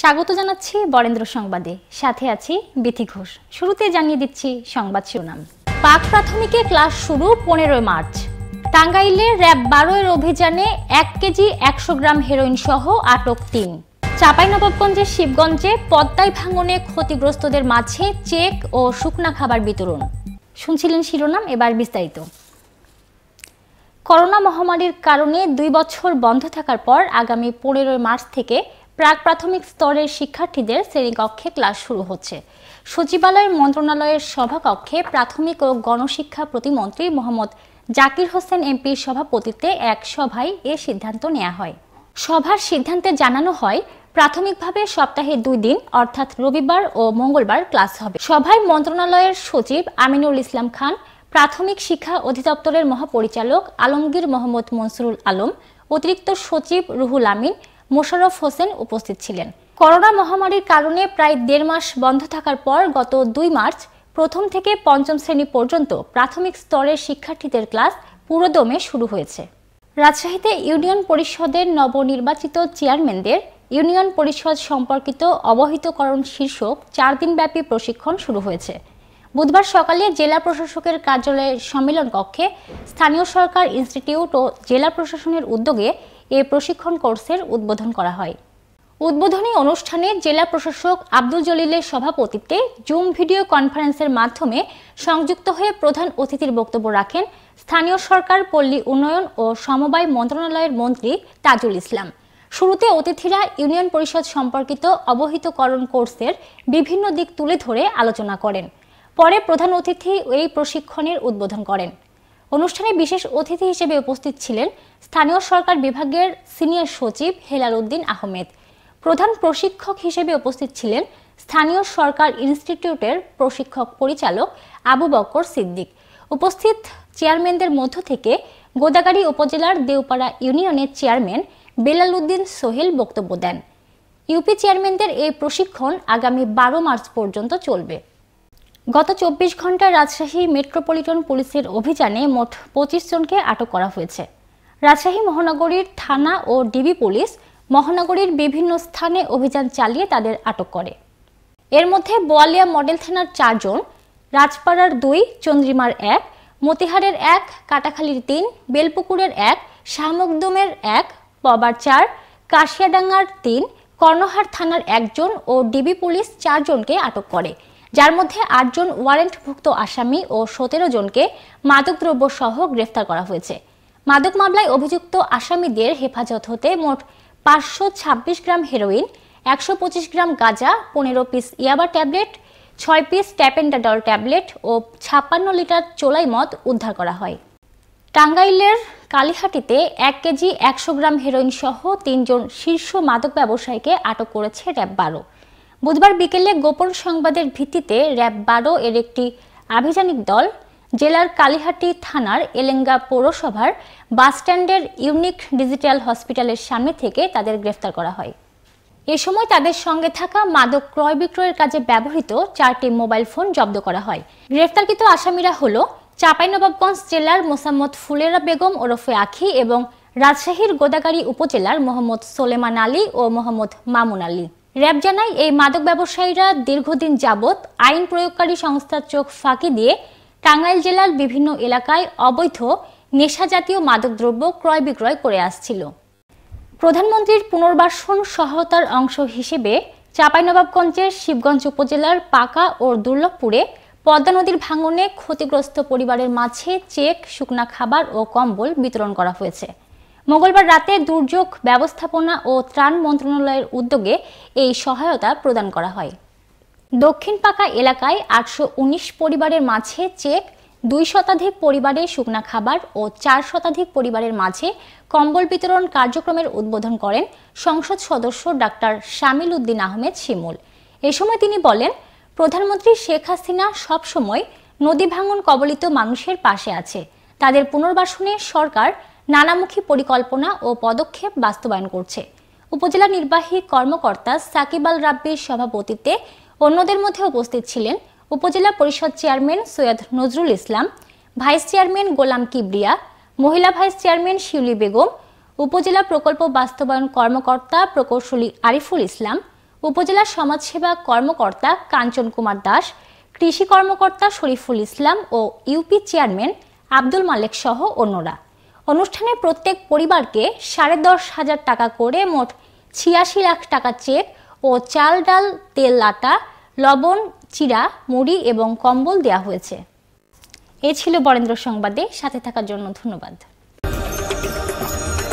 স্বাগত জানাচ্ছি বরেন্দ্র সংবাদে সাথে আছি বিথি ঘোষ শুরুতে জানিয়ে দিচ্ছি সংবাদ শিরোনাম পাক প্রাথমিকে ক্লাস শুরু পনেরোই মার্চ টাঙ্গাইলে র্যাব বারোয়ের অভিযানে এক কেজি একশো গ্রাম হেরোইন সহ আটক তিন চাঁপাইনবাবগঞ্জের শিবগঞ্জে পদ্মায় ভাঙনে ক্ষতিগ্রস্তদের মাঝে চেক ও শুকনা খাবার বিতরণ শুনছিলেন শিরোনাম এবার বিস্তারিত করোনা মহামারীর কারণে দুই বছর বন্ধ থাকার পর আগামী পনেরোই মার্চ থেকে প্রাক প্রাথমিক স্তরের শিক্ষার্থীদের শ্রেণীকক্ষে ক্লাস শুরু হচ্ছে সচিবালয় মন্ত্রণালয়ের সভাকক্ষে প্রাথমিক ও গণশিক্ষা প্রতিমন্ত্রী মোহাম্মদ জাকির হোসেন এমপির সভাপতিত্বে এক সভায় এ সিদ্ধান্ত নেওয়া হয় সভার সিদ্ধান্তে জানানো হয় প্রাথমিকভাবে সপ্তাহে দুই দিন অর্থাৎ রবিবার ও মঙ্গলবার ক্লাস হবে সভায় মন্ত্রণালয়ের সচিব আমিনুল ইসলাম খান প্রাথমিক শিক্ষা অধিদপ্তরের মহাপরিচালক আলমগীর মোহাম্মদ মনসুরুল আলম অতিরিক্ত সচিব রুহুল আমিন মোশাররফ হোসেন উপস্থিত ছিলেন করোনা মহামারীর কারণে প্রায় দেড় মাস বন্ধ থাকার পর গত দুই মার্চ প্রথম থেকে পঞ্চম শ্রেণী পর্যন্ত প্রাথমিক স্তরের শিক্ষার্থীদের ক্লাস পুরোদমে শুরু হয়েছে রাজশাহীতে ইউনিয়ন পরিষদের নবনির্বাচিত চেয়ারম্যানদের ইউনিয়ন পরিষদ সম্পর্কিত অবহিতকরণ শীর্ষক চার দিনব্যাপী প্রশিক্ষণ শুরু হয়েছে বুধবার সকালে জেলা প্রশাসকের কার্যালয়ের সম্মেলন কক্ষে স্থানীয় সরকার ইনস্টিটিউট ও জেলা প্রশাসনের উদ্যোগে এ প্রশিক্ষণ কোর্সের উদ্বোধন করা হয় উদ্বোধনী অনুষ্ঠানে জেলা প্রশাসক আব্দুল জলিলের সভাপতিত্বে জুম ভিডিও কনফারেন্সের মাধ্যমে সংযুক্ত হয়ে প্রধান অতিথির বক্তব্য রাখেন স্থানীয় সরকার পল্লী উন্নয়ন ও সমবায় মন্ত্রণালয়ের মন্ত্রী তাজুল ইসলাম শুরুতে অতিথিরা ইউনিয়ন পরিষদ সম্পর্কিত অবহিতকরণ কোর্সের বিভিন্ন দিক তুলে ধরে আলোচনা করেন পরে প্রধান অতিথি এই প্রশিক্ষণের উদ্বোধন করেন অনুষ্ঠানে বিশেষ অতিথি হিসেবে উপস্থিত ছিলেন স্থানীয় সরকার বিভাগের সিনিয়র সচিব হেলাল উদ্দিন আহমেদ প্রধান প্রশিক্ষক হিসেবে উপস্থিত ছিলেন স্থানীয় সরকার ইনস্টিটিউটের প্রশিক্ষক পরিচালক আবু বকর সিদ্দিক উপস্থিত চেয়ারম্যানদের মধ্য থেকে গোদাগাড়ি উপজেলার দেওপাড়া ইউনিয়নের চেয়ারম্যান বেলাল উদ্দিন সোহেল বক্তব্য দেন ইউপি চেয়ারম্যানদের এই প্রশিক্ষণ আগামী বারো মার্চ পর্যন্ত চলবে গত চব্বিশ ঘন্টায় রাজশাহী মেট্রোপলিটন পুলিশের অভিযানে মোট পঁচিশ জনকে আটক করা হয়েছে রাজশাহী মহানগরীর থানা ও ডিবি পুলিশ মহানগরীর বিভিন্ন স্থানে অভিযান চালিয়ে তাদের আটক করে এর মধ্যে বোয়ালিয়া মডেল থানার চারজন রাজপাড়ার দুই চন্দ্রিমার এক মতিহারের এক কাটাখালীর তিন বেলপুকুরের এক শামকদমের এক পবার চার কাশিয়াডাঙ্গার তিন কর্ণহার থানার একজন ও ডিবি পুলিশ চারজনকে আটক করে যার মধ্যে আটজন ওয়ারেন্টভুক্ত আসামি ও সতেরো জনকে মাদকদ্রব্য সহ গ্রেফতার করা হয়েছে মাদক মামলায় অভিযুক্ত আসামিদের হেফাজত হতে মোট পাঁচশো ছাব্বিশ গ্রাম হেরোইন একশো পঁচিশ গ্রাম গাঁজা পনেরো পিস ইয়াবা ট্যাবলেট ছয় পিস ট্যাপেন্ডাডল ট্যাবলেট ও ছাপ্পান্ন লিটার চোলাই মদ উদ্ধার করা হয় টাঙ্গাইলের কালীহাটিতে এক কেজি একশো গ্রাম হেরোইন সহ তিনজন শীর্ষ মাদক ব্যবসায়ীকে আটক করেছে র্যাব বারো বুধবার বিকেলে গোপন সংবাদের ভিত্তিতে র্যাব বারো এর একটি আভিযানিক দল জেলার কালীহাটি থানার এলেঙ্গা পৌরসভার বাসস্ট্যান্ডের ইউনিক ডিজিটাল হসপিটালের সামনে থেকে তাদের গ্রেফতার করা হয় এ সময় তাদের সঙ্গে থাকা মাদক ক্রয় বিক্রয়ের কাজে ব্যবহৃত চারটি মোবাইল ফোন জব্দ করা হয় গ্রেফতারকৃত আসামিরা হল চাঁপাইনবাবগঞ্জ জেলার মোসাম্মদ ফুলেরা বেগম ওরফে আখি এবং রাজশাহীর গোদাগাড়ি উপজেলার মোহাম্মদ সোলেমান আলী ও মোহাম্মদ মামুন আলী র্যাব জানায় এই মাদক ব্যবসায়ীরা দীর্ঘদিন যাবৎ আইন প্রয়োগকারী সংস্থার চোখ ফাঁকি দিয়ে টাঙ্গাইল জেলার বিভিন্ন এলাকায় অবৈধ নেশা মাদক মাদকদ্রব্য ক্রয় বিক্রয় করে আসছিল প্রধানমন্ত্রীর পুনর্বাসন সহায়তার অংশ হিসেবে চাঁপাইনবাবগঞ্জের শিবগঞ্জ উপজেলার পাকা ও দুর্লভপুরে পদ্মা নদীর ভাঙনে ক্ষতিগ্রস্ত পরিবারের মাঝে চেক শুকনা খাবার ও কম্বল বিতরণ করা হয়েছে মঙ্গলবার রাতে দুর্যোগ ব্যবস্থাপনা ও ত্রাণ মন্ত্রণালয়ের উদ্যোগে এই সহায়তা প্রদান করা হয় দক্ষিণ পাকা এলাকায় আটশো পরিবারের মাঝে চেক দুই শতাধিক পরিবারে শুকনা খাবার ও চার শতাধিক পরিবারের মাঝে কম্বল বিতরণ কার্যক্রমের উদ্বোধন করেন সংসদ সদস্য ডাক্তার শামিল উদ্দিন আহমেদ শিমুল এ সময় তিনি বলেন প্রধানমন্ত্রী শেখ হাসিনা সবসময় নদী ভাঙন কবলিত মানুষের পাশে আছে তাদের পুনর্বাসনে সরকার নানামুখী পরিকল্পনা ও পদক্ষেপ বাস্তবায়ন করছে উপজেলা নির্বাহী কর্মকর্তা সাকিব আল রাব্বির সভাপতিত্বে অন্যদের মধ্যে উপস্থিত ছিলেন উপজেলা পরিষদ chairman Syed Nazrul Islam vice chairman Golam Kibria মহিলা ভাইস চেয়ারম্যান শিউলি বেগম উপজেলা প্রকল্প বাস্তবায়ন কর্মকর্তা প্রকৌশলী আরিফুল ইসলাম উপজেলা সমাজসেবা কর্মকর্তা কাঞ্চন কুমার দাস কৃষি কর্মকর্তা শরীফুল ইসলাম ও ইউপি চেয়ারম্যান আব্দুল মালেক সহ অন্যরা অনুষ্ঠানে প্রত্যেক পরিবারকে সাড়ে দশ হাজার টাকা করে মোট ছিয়াশি লাখ টাকা চেক ও চাল ডাল তেল আটা লবণ চিরা মুড়ি এবং কম্বল দেয়া হয়েছে এ ছিল বরেন্দ্র সংবাদে সাথে থাকার জন্য ধন্যবাদ